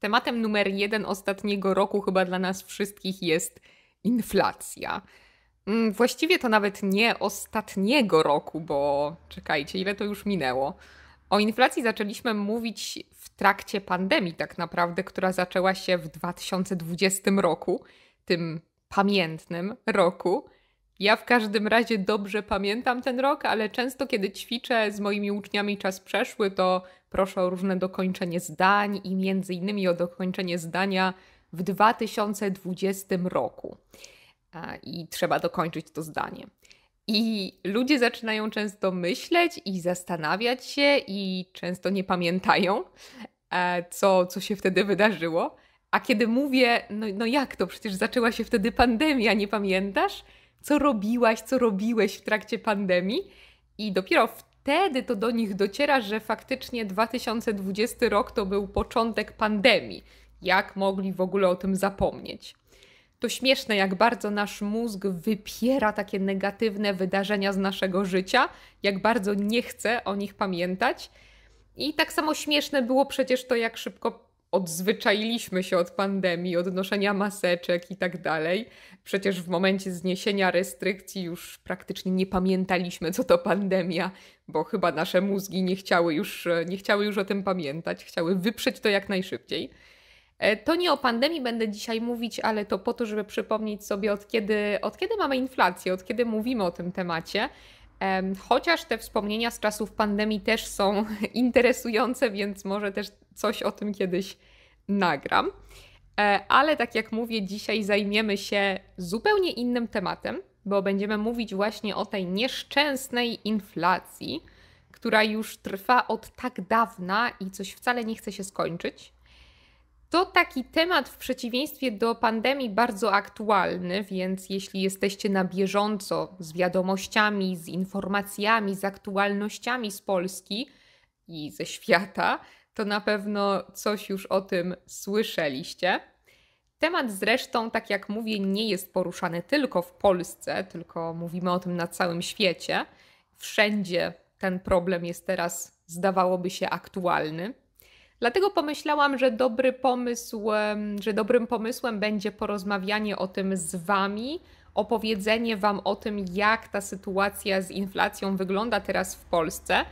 Tematem numer jeden ostatniego roku chyba dla nas wszystkich jest inflacja. Mm, właściwie to nawet nie ostatniego roku, bo czekajcie, ile to już minęło. O inflacji zaczęliśmy mówić w trakcie pandemii, tak naprawdę, która zaczęła się w 2020 roku, tym pamiętnym roku. Ja w każdym razie dobrze pamiętam ten rok, ale często kiedy ćwiczę z moimi uczniami czas przeszły, to proszę o różne dokończenie zdań i między innymi o dokończenie zdania w 2020 roku. I trzeba dokończyć to zdanie. I ludzie zaczynają często myśleć i zastanawiać się, i często nie pamiętają, e, co, co się wtedy wydarzyło. A kiedy mówię, no, no jak to, przecież zaczęła się wtedy pandemia, nie pamiętasz? co robiłaś, co robiłeś w trakcie pandemii, i dopiero wtedy to do nich dociera, że faktycznie 2020 rok to był początek pandemii. Jak mogli w ogóle o tym zapomnieć? To śmieszne, jak bardzo nasz mózg wypiera takie negatywne wydarzenia z naszego życia, jak bardzo nie chce o nich pamiętać. I tak samo śmieszne było przecież to, jak szybko odzwyczailiśmy się od pandemii, od noszenia maseczek i tak dalej. Przecież w momencie zniesienia restrykcji już praktycznie nie pamiętaliśmy, co to pandemia, bo chyba nasze mózgi nie chciały już, nie chciały już o tym pamiętać, chciały wyprzeć to jak najszybciej. E, to nie o pandemii będę dzisiaj mówić, ale to po to, żeby przypomnieć sobie, od kiedy, od kiedy mamy inflację, od kiedy mówimy o tym temacie Chociaż te wspomnienia z czasów pandemii też są interesujące, więc może też coś o tym kiedyś nagram. E, ale tak jak mówię, dzisiaj zajmiemy się zupełnie innym tematem, bo będziemy mówić właśnie o tej nieszczęsnej inflacji, która już trwa od tak dawna i coś wcale nie chce się skończyć. To taki temat w przeciwieństwie do pandemii bardzo aktualny, więc jeśli jesteście na bieżąco z wiadomościami, z informacjami, z aktualnościami z Polski i ze świata, to na pewno coś już o tym słyszeliście. Temat zresztą, tak jak mówię, nie jest poruszany tylko w Polsce, tylko mówimy o tym na całym świecie. Wszędzie ten problem jest teraz, zdawałoby się, aktualny. Dlatego pomyślałam, że dobry pomysł, że dobrym pomysłem będzie porozmawianie o tym z wami, opowiedzenie wam o tym, jak ta sytuacja z inflacją wygląda teraz w Polsce,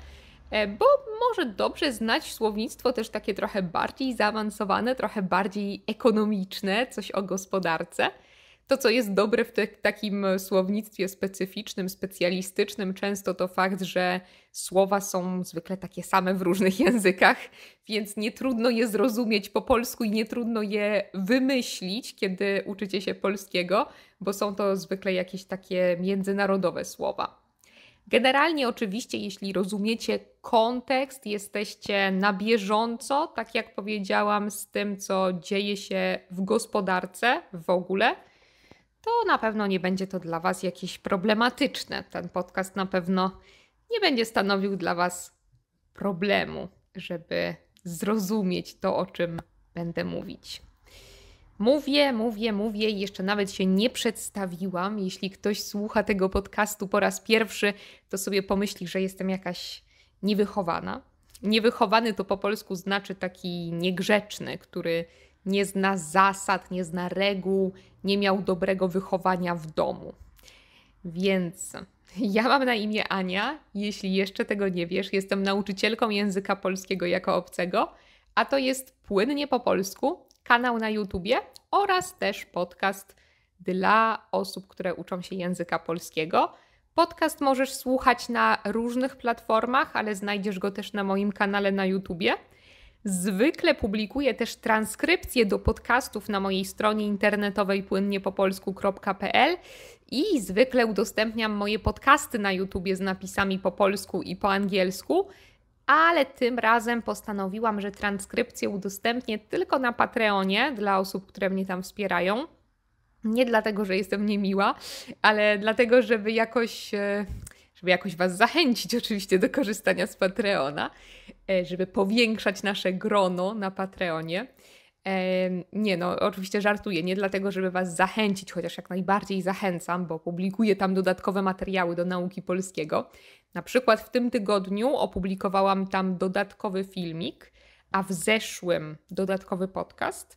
e, bo może dobrze znać słownictwo też takie trochę bardziej zaawansowane, trochę bardziej ekonomiczne, coś o gospodarce. To, co jest dobre w te, takim e, słownictwie specyficznym, specjalistycznym, często to fakt, że słowa są zwykle takie same w różnych językach, więc nie trudno je zrozumieć po polsku i nie trudno je wymyślić, kiedy uczycie się polskiego, bo są to zwykle jakieś takie międzynarodowe słowa. Generalnie, oczywiście, jeśli rozumiecie kontekst, jesteście na bieżąco, tak jak powiedziałam, z tym, co dzieje się w gospodarce w ogóle, to na pewno nie będzie to dla Was jakieś problematyczne. Ten podcast na pewno nie będzie stanowił dla Was problemu, żeby zrozumieć to, o czym będę mówić. Mówię, mówię, mówię i jeszcze nawet się nie przedstawiłam. Jeśli ktoś słucha tego podcastu po raz pierwszy, to sobie pomyśli, że jestem jakaś niewychowana. Niewychowany to po polsku znaczy taki niegrzeczny, który nie zna zasad, nie zna reguł, nie miał dobrego wychowania w domu. Więc ja mam na imię Ania, jeśli jeszcze tego nie wiesz, jestem nauczycielką języka polskiego jako obcego, a to jest Płynnie po polsku, kanał na YouTubie oraz też podcast dla osób, które uczą się języka polskiego. Podcast możesz słuchać na różnych platformach, ale znajdziesz go też na moim kanale na YouTubie. Zwykle publikuję też transkrypcje do podcastów na mojej stronie internetowej płynniepopolsku.pl i zwykle udostępniam moje podcasty na YouTubie z napisami po polsku i po angielsku, ale tym razem postanowiłam, że transkrypcję udostępnię tylko na Patreonie dla osób, które mnie tam wspierają. Nie dlatego, że jestem niemiła, ale dlatego, żeby jakoś e, żeby jakoś Was zachęcić oczywiście do korzystania z Patreona, e, żeby powiększać nasze grono na Patreonie. E, nie, no oczywiście żartuję, nie dlatego, żeby Was zachęcić, chociaż jak najbardziej zachęcam, bo publikuję tam dodatkowe materiały do nauki polskiego. Na przykład w tym tygodniu opublikowałam tam dodatkowy filmik, a w zeszłym dodatkowy podcast.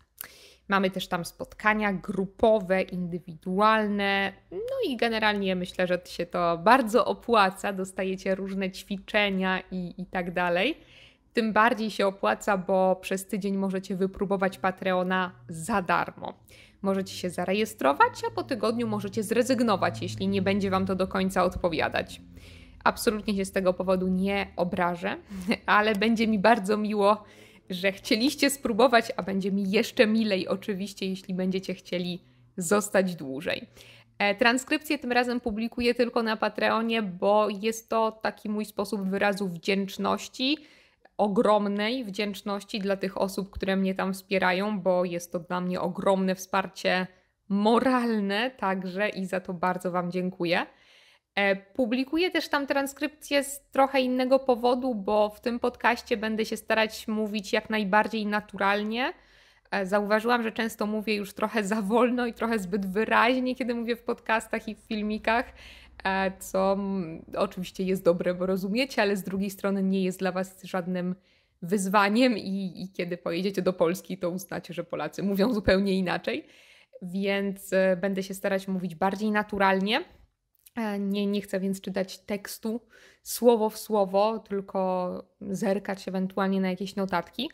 Mamy też tam spotkania grupowe, indywidualne, no i generalnie myślę, że się to bardzo opłaca. Dostajecie różne ćwiczenia i, i tak dalej. Tym bardziej się opłaca, bo przez tydzień możecie wypróbować Patreona za darmo. Możecie się zarejestrować, a po tygodniu możecie zrezygnować, jeśli nie będzie Wam to do końca odpowiadać. Absolutnie się z tego powodu nie obrażę, ale będzie mi bardzo miło, że chcieliście spróbować, a będzie mi jeszcze milej oczywiście, jeśli będziecie chcieli zostać dłużej. E, transkrypcję tym razem publikuję tylko na Patreonie, bo jest to taki mój sposób wyrazu wdzięczności, ogromnej wdzięczności dla tych osób, które mnie tam wspierają, bo jest to dla mnie ogromne wsparcie moralne także i za to bardzo Wam dziękuję. E, publikuję też tam transkrypcję z trochę innego powodu, bo w tym podcaście będę się starać mówić jak najbardziej naturalnie. E, zauważyłam, że często mówię już trochę za wolno i trochę zbyt wyraźnie, kiedy mówię w podcastach i w filmikach, e, co oczywiście jest dobre, bo rozumiecie, ale z drugiej strony nie jest dla Was żadnym wyzwaniem i, i kiedy pojedziecie do Polski, to uznacie, że Polacy mówią zupełnie inaczej. Więc będę się starać mówić bardziej naturalnie E, nie, nie chcę więc czytać tekstu słowo w słowo, tylko zerkać ewentualnie na jakieś notatki.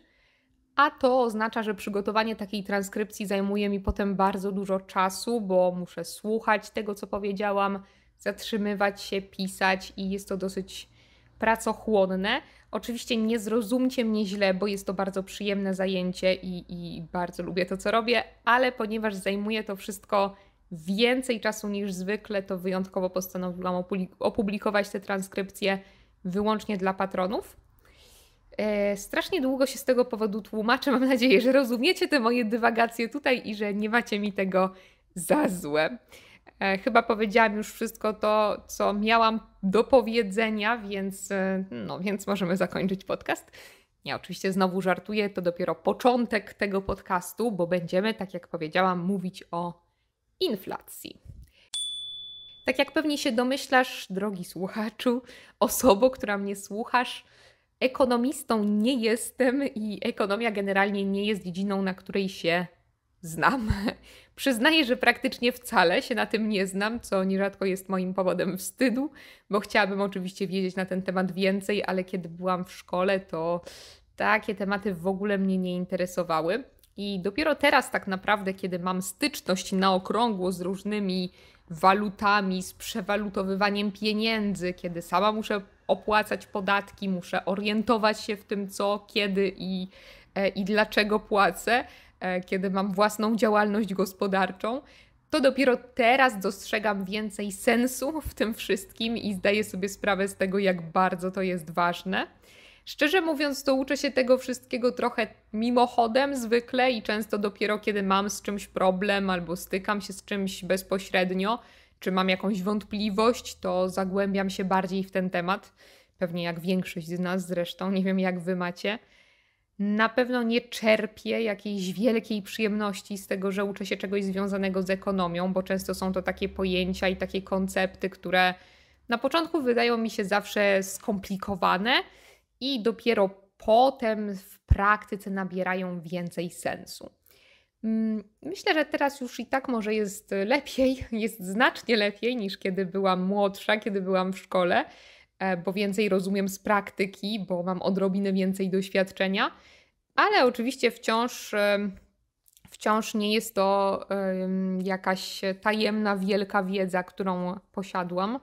A to oznacza, że przygotowanie takiej transkrypcji zajmuje mi potem bardzo dużo czasu, bo muszę słuchać tego, co powiedziałam, zatrzymywać się, pisać i jest to dosyć pracochłonne. Oczywiście nie zrozumcie mnie źle, bo jest to bardzo przyjemne zajęcie i, i bardzo lubię to, co robię, ale ponieważ zajmuje to wszystko więcej czasu niż zwykle, to wyjątkowo postanowiłam opublikować te transkrypcje wyłącznie dla patronów. E, strasznie długo się z tego powodu tłumaczę. Mam nadzieję, że rozumiecie te moje dywagacje tutaj i że nie macie mi tego za złe. E, chyba powiedziałam już wszystko to, co miałam do powiedzenia, więc, e, no, więc możemy zakończyć podcast. Ja oczywiście znowu żartuję, to dopiero początek tego podcastu, bo będziemy, tak jak powiedziałam, mówić o inflacji. Tak jak pewnie się domyślasz, drogi słuchaczu, osobo, która mnie słuchasz, ekonomistą nie jestem i ekonomia generalnie nie jest dziedziną, na której się znam. Przyznaję, że praktycznie wcale się na tym nie znam, co nierzadko jest moim powodem wstydu, bo chciałabym oczywiście wiedzieć na ten temat więcej, ale kiedy byłam w szkole, to takie tematy w ogóle mnie nie interesowały. I dopiero teraz, tak naprawdę, kiedy mam styczność na okrągło z różnymi walutami, z przewalutowywaniem pieniędzy, kiedy sama muszę opłacać podatki, muszę orientować się w tym, co, kiedy i, e, i dlaczego płacę, e, kiedy mam własną działalność gospodarczą, to dopiero teraz dostrzegam więcej sensu w tym wszystkim i zdaję sobie sprawę z tego, jak bardzo to jest ważne. Szczerze mówiąc, to uczę się tego wszystkiego trochę mimochodem zwykle i często dopiero kiedy mam z czymś problem albo stykam się z czymś bezpośrednio, czy mam jakąś wątpliwość, to zagłębiam się bardziej w ten temat. Pewnie jak większość z nas zresztą, nie wiem jak wy macie. Na pewno nie czerpię jakiejś wielkiej przyjemności z tego, że uczę się czegoś związanego z ekonomią, bo często są to takie pojęcia i takie koncepty, które na początku wydają mi się zawsze skomplikowane, i dopiero potem w praktyce nabierają więcej sensu. Mm, myślę, że teraz już i tak może jest lepiej, jest znacznie lepiej niż kiedy byłam młodsza, kiedy byłam w szkole, e, bo więcej rozumiem z praktyki, bo mam odrobinę więcej doświadczenia, ale oczywiście wciąż, e, wciąż nie jest to jakaś tajemna, wielka wiedza, którą posiadłam.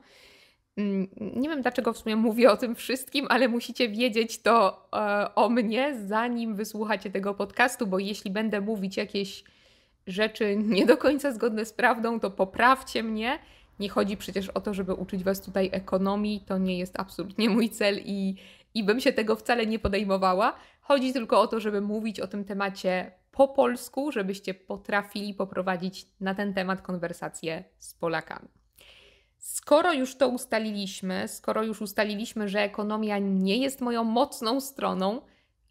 Mm, nie wiem dlaczego w sumie mówię o tym wszystkim, ale musicie wiedzieć to e, o mnie, zanim wysłuchacie tego podcastu, bo jeśli będę mówić jakieś rzeczy nie do końca zgodne z prawdą, to poprawcie mnie. Nie chodzi przecież o to, żeby uczyć Was tutaj ekonomii, to nie jest absolutnie mój cel i, i bym się tego wcale nie podejmowała. Chodzi tylko o to, żeby mówić o tym temacie po polsku, żebyście potrafili poprowadzić na ten temat konwersacje z Polakami. Skoro już to ustaliliśmy, skoro już ustaliliśmy, że ekonomia nie jest moją mocną stroną,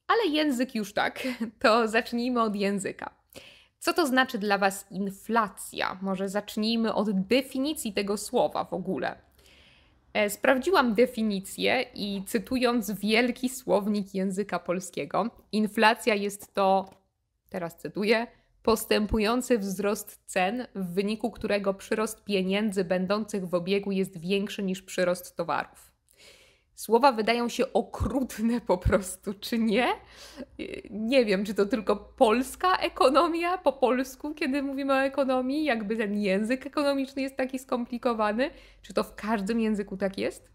ale język już tak, to zacznijmy od języka. Co to znaczy dla Was inflacja? Może zacznijmy od definicji tego słowa w ogóle. E, sprawdziłam definicję i cytując wielki słownik języka polskiego, inflacja jest to, teraz cytuję, postępujący wzrost cen, w wyniku którego przyrost pieniędzy będących w obiegu jest większy niż przyrost towarów. Słowa wydają się okrutne po prostu, czy nie? Nie wiem, czy to tylko polska ekonomia po polsku, kiedy mówimy o ekonomii, jakby ten język ekonomiczny jest taki skomplikowany, czy to w każdym języku tak jest?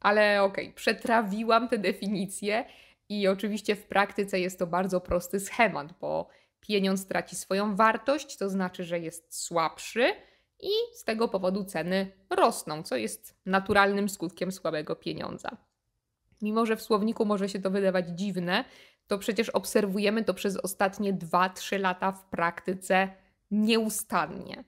Ale okej, okay, przetrawiłam te definicje i oczywiście w praktyce jest to bardzo prosty schemat, bo pieniądz traci swoją wartość, to znaczy, że jest słabszy i z tego powodu ceny rosną, co jest naturalnym skutkiem słabego pieniądza. Mimo, że w słowniku może się to wydawać dziwne, to przecież obserwujemy to przez ostatnie 2-3 lata w praktyce nieustannie.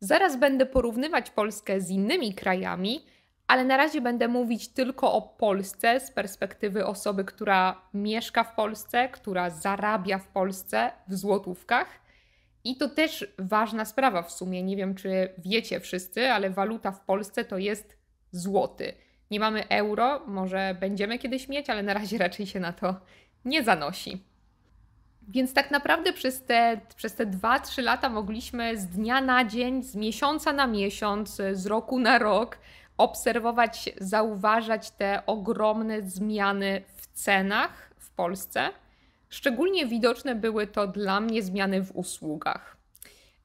Zaraz będę porównywać Polskę z innymi krajami, ale na razie będę mówić tylko o Polsce z perspektywy osoby, która mieszka w Polsce, która zarabia w Polsce w złotówkach. I to też ważna sprawa w sumie. Nie wiem, czy wiecie wszyscy, ale waluta w Polsce to jest złoty. Nie mamy euro, może będziemy kiedyś mieć, ale na razie raczej się na to nie zanosi. Więc tak naprawdę przez te, przez te 2-3 lata mogliśmy z dnia na dzień, z miesiąca na miesiąc, z roku na rok obserwować, zauważać te ogromne zmiany w cenach w Polsce. Szczególnie widoczne były to dla mnie zmiany w usługach.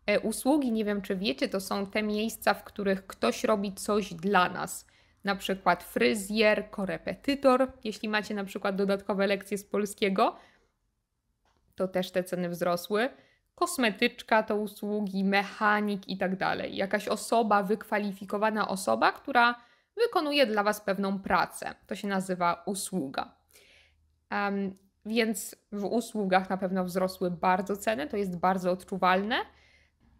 E, usługi, nie wiem czy wiecie, to są te miejsca, w których ktoś robi coś dla nas. Na przykład fryzjer, korepetytor. Jeśli macie na przykład dodatkowe lekcje z polskiego, to też te ceny wzrosły kosmetyczka to usługi, mechanik i tak dalej. Jakaś osoba, wykwalifikowana osoba, która wykonuje dla Was pewną pracę. To się nazywa usługa. Um, więc w usługach na pewno wzrosły bardzo ceny, to jest bardzo odczuwalne,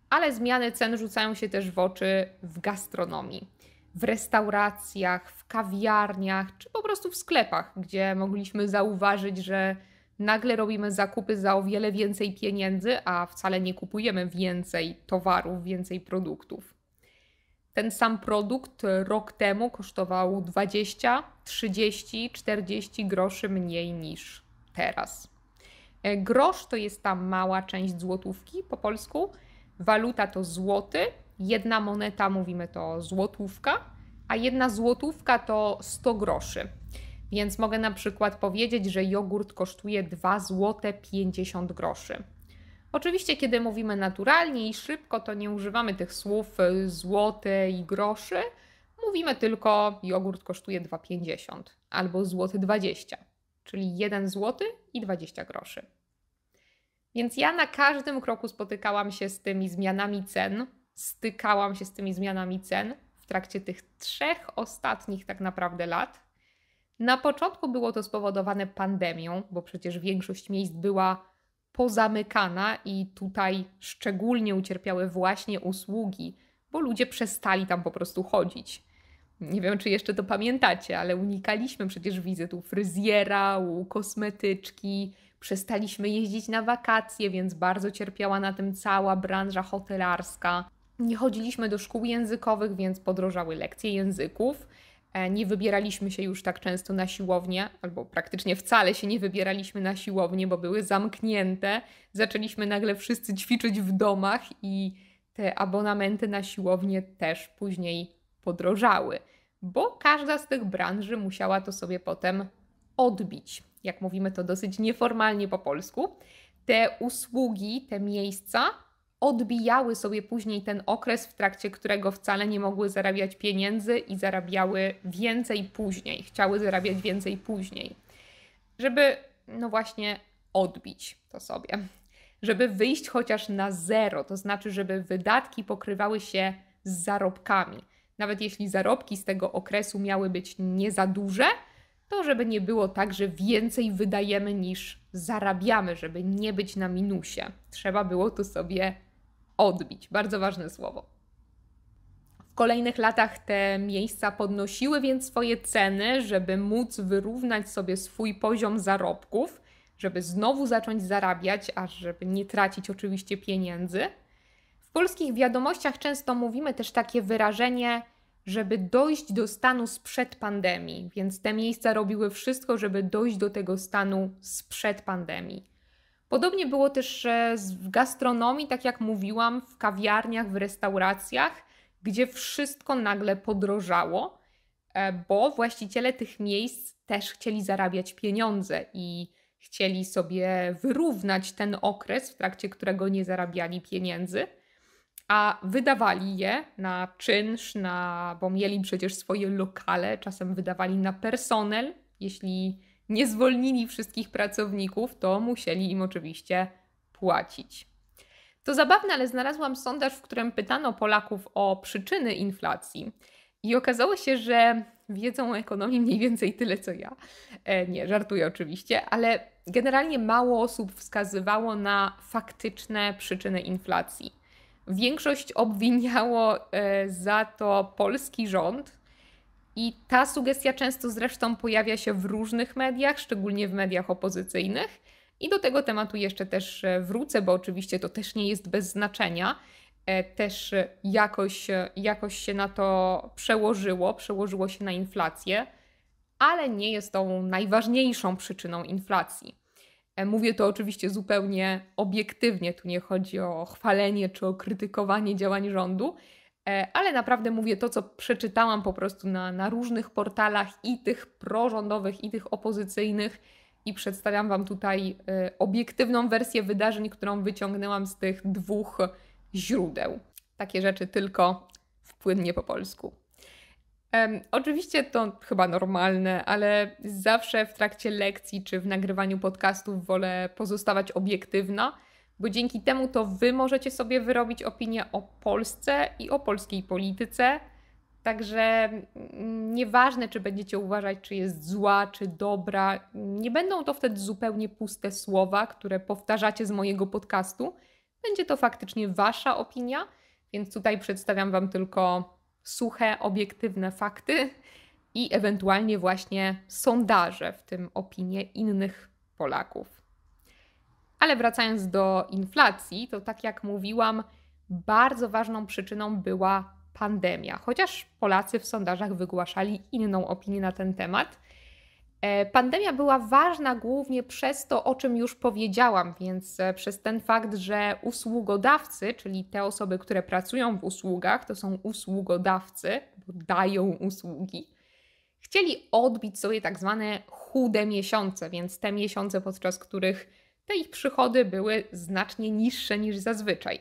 ale zmiany cen rzucają się też w oczy w gastronomii, w restauracjach, w kawiarniach, czy po prostu w sklepach, gdzie mogliśmy zauważyć, że nagle robimy zakupy za o wiele więcej pieniędzy, a wcale nie kupujemy więcej towarów, więcej produktów. Ten sam produkt rok temu kosztował 20, 30, 40 groszy mniej niż teraz. E, grosz to jest ta mała część złotówki po polsku, waluta to złoty, jedna moneta mówimy to złotówka, a jedna złotówka to 100 groszy. Więc mogę na przykład powiedzieć, że jogurt kosztuje 2 zł 50 groszy. Oczywiście, kiedy mówimy naturalnie i szybko, to nie używamy tych słów y, złote i groszy. Mówimy tylko jogurt kosztuje 2,50 albo złoty 20, czyli 1 zł i 20 groszy. Więc ja na każdym kroku spotykałam się z tymi zmianami cen, stykałam się z tymi zmianami cen w trakcie tych trzech ostatnich tak naprawdę lat na początku było to spowodowane pandemią, bo przecież większość miejsc była pozamykana i tutaj szczególnie ucierpiały właśnie usługi, bo ludzie przestali tam po prostu chodzić. Nie wiem, czy jeszcze to pamiętacie, ale unikaliśmy przecież wizyt u fryzjera, u kosmetyczki, przestaliśmy jeździć na wakacje, więc bardzo cierpiała na tym cała branża hotelarska. Nie chodziliśmy do szkół językowych, więc podrożały lekcje języków E, nie wybieraliśmy się już tak często na siłownię, albo praktycznie wcale się nie wybieraliśmy na siłownię, bo były zamknięte. Zaczęliśmy nagle wszyscy ćwiczyć w domach i te abonamenty na siłownię też później podrożały, bo każda z tych branży musiała to sobie potem odbić. Jak mówimy to dosyć nieformalnie po polsku. Te usługi, te miejsca odbijały sobie później ten okres, w trakcie którego wcale nie mogły zarabiać pieniędzy i zarabiały więcej później, chciały zarabiać więcej później, żeby no właśnie odbić to sobie, żeby wyjść chociaż na zero, to znaczy, żeby wydatki pokrywały się z zarobkami. Nawet jeśli zarobki z tego okresu miały być nie za duże, to żeby nie było tak, że więcej wydajemy niż zarabiamy, żeby nie być na minusie. Trzeba było to sobie odbić. Bardzo ważne słowo. W kolejnych latach te miejsca podnosiły więc swoje ceny, żeby móc wyrównać sobie swój poziom zarobków, żeby znowu zacząć zarabiać, aż żeby nie tracić oczywiście pieniędzy. W polskich wiadomościach często mówimy też takie wyrażenie, żeby dojść do stanu sprzed pandemii, więc te miejsca robiły wszystko, żeby dojść do tego stanu sprzed pandemii. Podobnie było też w gastronomii, tak jak mówiłam, w kawiarniach, w restauracjach, gdzie wszystko nagle podrożało, e, bo właściciele tych miejsc też chcieli zarabiać pieniądze i chcieli sobie wyrównać ten okres, w trakcie którego nie zarabiali pieniędzy, a wydawali je na czynsz, na, bo mieli przecież swoje lokale, czasem wydawali na personel, jeśli nie zwolnili wszystkich pracowników, to musieli im oczywiście płacić. To zabawne, ale znalazłam sondaż, w którym pytano Polaków o przyczyny inflacji. I okazało się, że wiedzą o ekonomii mniej więcej tyle co ja. E, nie, żartuję oczywiście, ale generalnie mało osób wskazywało na faktyczne przyczyny inflacji. Większość obwiniało e, za to polski rząd, i ta sugestia często zresztą pojawia się w różnych mediach, szczególnie w mediach opozycyjnych. I do tego tematu jeszcze też e, wrócę, bo oczywiście to też nie jest bez znaczenia. E, też e, jakoś, jakoś się na to przełożyło, przełożyło się na inflację, ale nie jest tą najważniejszą przyczyną inflacji. Mówię to oczywiście zupełnie obiektywnie, tu nie chodzi o chwalenie czy o krytykowanie działań rządu, E, ale naprawdę mówię to, co przeczytałam po prostu na, na różnych portalach i tych prorządowych, i tych opozycyjnych. I przedstawiam Wam tutaj e, obiektywną wersję wydarzeń, którą wyciągnęłam z tych dwóch źródeł. Takie rzeczy tylko wpłynnie po polsku. Oczywiście to chyba normalne, ale zawsze w trakcie lekcji czy w nagrywaniu podcastów wolę pozostawać obiektywna bo dzięki temu to wy możecie sobie wyrobić opinię o Polsce i o polskiej polityce. Także mm, nieważne, czy będziecie uważać, czy jest zła, czy dobra, nie będą to wtedy zupełnie puste słowa, które powtarzacie z mojego podcastu. Będzie to faktycznie wasza opinia, więc tutaj przedstawiam wam tylko suche, obiektywne fakty i ewentualnie właśnie sondaże, w tym opinie innych Polaków. Ale wracając do inflacji, to tak jak mówiłam, bardzo ważną przyczyną była pandemia, chociaż Polacy w sondażach wygłaszali inną opinię na ten temat. E, pandemia była ważna głównie przez to, o czym już powiedziałam, więc e, przez ten fakt, że usługodawcy, czyli te osoby, które pracują w usługach, to są usługodawcy, bo dają usługi, chcieli odbić sobie tak zwane chude miesiące, więc te miesiące, podczas których te ich przychody były znacznie niższe niż zazwyczaj.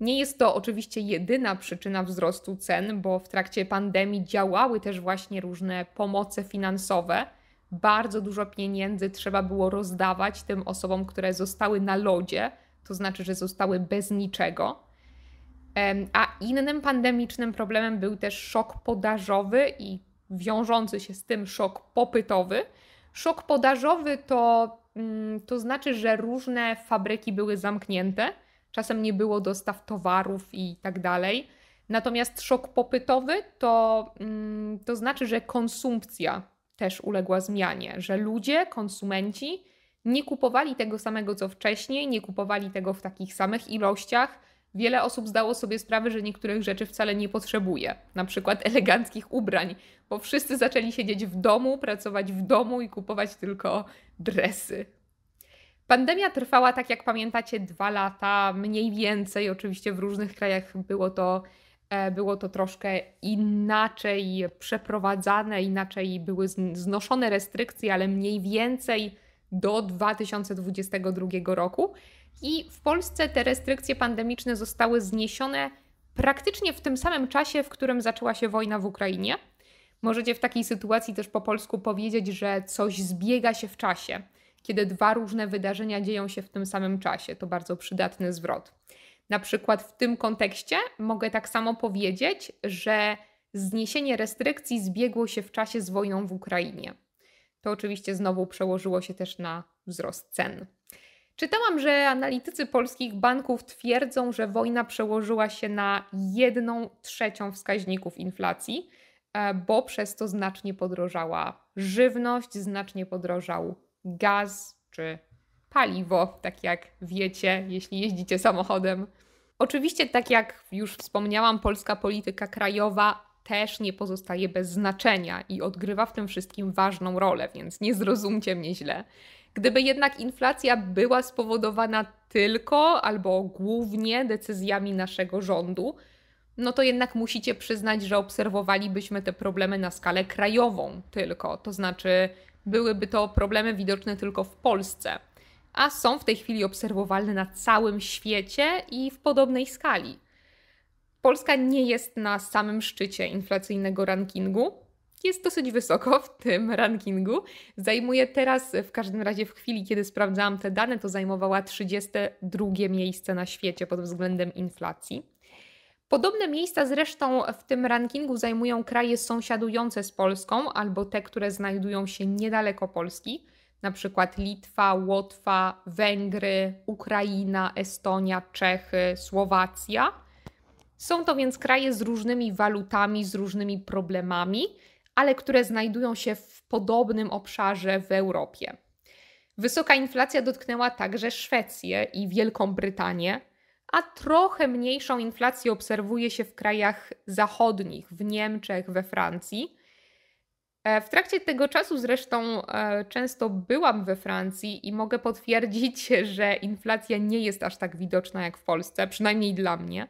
Nie jest to oczywiście jedyna przyczyna wzrostu cen, bo w trakcie pandemii działały też właśnie różne pomoce finansowe. Bardzo dużo pieniędzy trzeba było rozdawać tym osobom, które zostały na lodzie, to znaczy, że zostały bez niczego. A innym pandemicznym problemem był też szok podażowy i wiążący się z tym szok popytowy. Szok podażowy to Mm, to znaczy, że różne fabryki były zamknięte, czasem nie było dostaw towarów i tak dalej. Natomiast szok popytowy to, mm, to znaczy, że konsumpcja też uległa zmianie, że ludzie, konsumenci nie kupowali tego samego co wcześniej, nie kupowali tego w takich samych ilościach Wiele osób zdało sobie sprawę, że niektórych rzeczy wcale nie potrzebuje, na przykład eleganckich ubrań, bo wszyscy zaczęli siedzieć w domu, pracować w domu i kupować tylko dresy. Pandemia trwała, tak jak pamiętacie, dwa lata, mniej więcej. Oczywiście w różnych krajach było to, e, było to troszkę inaczej przeprowadzane, inaczej były znoszone restrykcje, ale mniej więcej do 2022 roku i w Polsce te restrykcje pandemiczne zostały zniesione praktycznie w tym samym czasie, w którym zaczęła się wojna w Ukrainie. Możecie w takiej sytuacji też po polsku powiedzieć, że coś zbiega się w czasie, kiedy dwa różne wydarzenia dzieją się w tym samym czasie. To bardzo przydatny zwrot. Na przykład w tym kontekście mogę tak samo powiedzieć, że zniesienie restrykcji zbiegło się w czasie z wojną w Ukrainie. To oczywiście znowu przełożyło się też na wzrost cen. Czytałam, że analitycy polskich banków twierdzą, że wojna przełożyła się na jedną trzecią wskaźników inflacji, e, bo przez to znacznie podrożała żywność, znacznie podrożał gaz czy paliwo, tak jak wiecie, jeśli jeździcie samochodem. Oczywiście, tak jak już wspomniałam, polska polityka krajowa też nie pozostaje bez znaczenia i odgrywa w tym wszystkim ważną rolę, więc nie zrozumcie mnie źle. Gdyby jednak inflacja była spowodowana tylko albo głównie decyzjami naszego rządu, no to jednak musicie przyznać, że obserwowalibyśmy te problemy na skalę krajową tylko, to znaczy byłyby to problemy widoczne tylko w Polsce, a są w tej chwili obserwowalne na całym świecie i w podobnej skali. Polska nie jest na samym szczycie inflacyjnego rankingu, jest dosyć wysoko w tym rankingu. Zajmuje teraz, w każdym razie w chwili, kiedy sprawdzałam te dane, to zajmowała 32 miejsce na świecie pod względem inflacji. Podobne miejsca zresztą w tym rankingu zajmują kraje sąsiadujące z Polską albo te, które znajdują się niedaleko Polski, na przykład Litwa, Łotwa, Węgry, Ukraina, Estonia, Czechy, Słowacja. Są to więc kraje z różnymi walutami, z różnymi problemami, ale które znajdują się w podobnym obszarze w Europie. Wysoka inflacja dotknęła także Szwecję i Wielką Brytanię, a trochę mniejszą inflację obserwuje się w krajach zachodnich, w Niemczech, we Francji. E, w trakcie tego czasu zresztą e, często byłam we Francji i mogę potwierdzić, że inflacja nie jest aż tak widoczna jak w Polsce, przynajmniej dla mnie.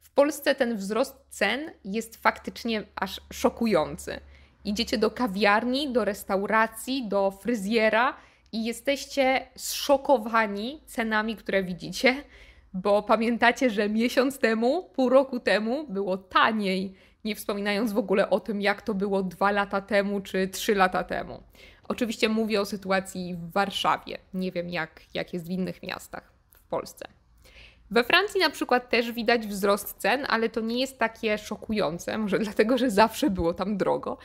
W Polsce ten wzrost cen jest faktycznie aż szokujący. Idziecie do kawiarni, do restauracji, do fryzjera i jesteście zszokowani cenami, które widzicie, bo pamiętacie, że miesiąc temu, pół roku temu było taniej, nie wspominając w ogóle o tym, jak to było dwa lata temu czy trzy lata temu. Oczywiście mówię o sytuacji w Warszawie. Nie wiem, jak, jak jest w innych miastach w Polsce. We Francji na przykład też widać wzrost cen, ale to nie jest takie szokujące, może dlatego, że zawsze było tam drogo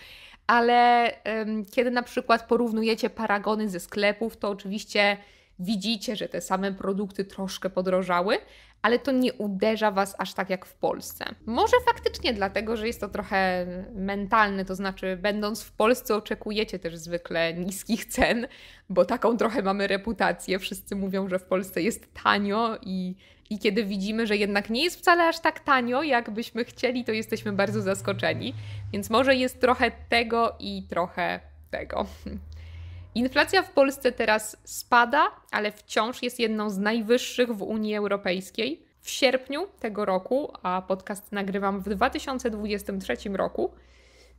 ale um, kiedy na przykład porównujecie paragony ze sklepów, to oczywiście widzicie, że te same produkty troszkę podrożały, ale to nie uderza Was aż tak jak w Polsce. Może faktycznie dlatego, że jest to trochę mentalne, to znaczy, będąc w Polsce, oczekujecie też zwykle niskich cen, bo taką trochę mamy reputację. Wszyscy mówią, że w Polsce jest tanio i i kiedy widzimy, że jednak nie jest wcale aż tak tanio, jakbyśmy chcieli, to jesteśmy bardzo zaskoczeni. Więc może jest trochę tego i trochę tego. Inflacja w Polsce teraz spada, ale wciąż jest jedną z najwyższych w Unii Europejskiej. W sierpniu tego roku, a podcast nagrywam w 2023 roku,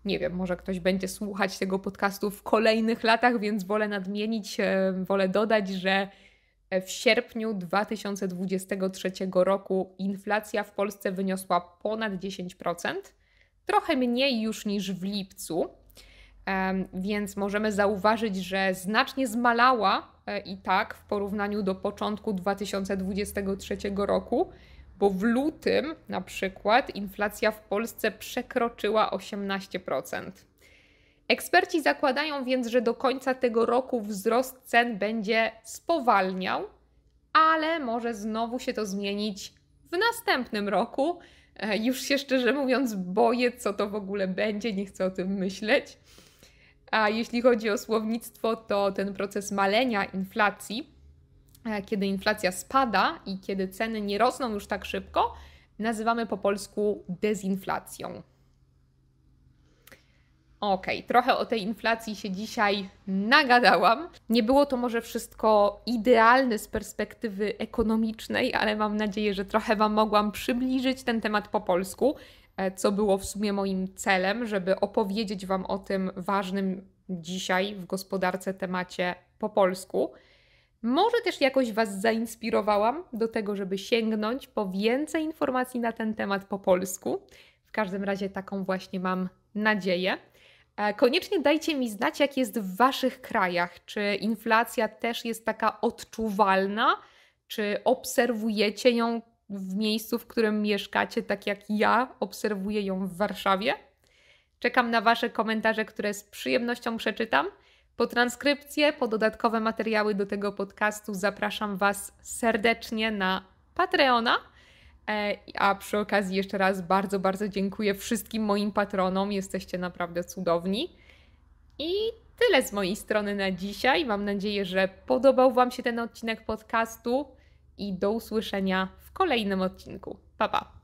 nie wiem, może ktoś będzie słuchać tego podcastu w kolejnych latach, więc wolę nadmienić, e, wolę dodać, że w sierpniu 2023 roku inflacja w Polsce wyniosła ponad 10%, trochę mniej już niż w lipcu, więc możemy zauważyć, że znacznie zmalała e, i tak w porównaniu do początku 2023 roku, bo w lutym na przykład inflacja w Polsce przekroczyła 18%. Eksperci zakładają więc, że do końca tego roku wzrost cen będzie spowalniał, ale może znowu się to zmienić w następnym roku. E, już się szczerze mówiąc boję, co to w ogóle będzie, nie chcę o tym myśleć. A jeśli chodzi o słownictwo, to ten proces malenia inflacji, e, kiedy inflacja spada i kiedy ceny nie rosną już tak szybko, nazywamy po polsku dezinflacją. Okej, okay, trochę o tej inflacji się dzisiaj nagadałam. Nie było to może wszystko idealne z perspektywy ekonomicznej, ale mam nadzieję, że trochę Wam mogłam przybliżyć ten temat po polsku, e, co było w sumie moim celem, żeby opowiedzieć Wam o tym ważnym dzisiaj w gospodarce temacie po polsku. Może też jakoś Was zainspirowałam do tego, żeby sięgnąć po więcej informacji na ten temat po polsku. W każdym razie taką właśnie mam nadzieję. E, koniecznie dajcie mi znać, jak jest w Waszych krajach. Czy inflacja też jest taka odczuwalna? Czy obserwujecie ją w miejscu, w którym mieszkacie, tak jak ja obserwuję ją w Warszawie? Czekam na Wasze komentarze, które z przyjemnością przeczytam. Po transkrypcję, po dodatkowe materiały do tego podcastu zapraszam Was serdecznie na Patreona. E, a przy okazji jeszcze raz bardzo, bardzo dziękuję wszystkim moim patronom. Jesteście naprawdę cudowni. I tyle z mojej strony na dzisiaj. Mam nadzieję, że podobał Wam się ten odcinek podcastu i do usłyszenia w kolejnym odcinku. Pa, pa!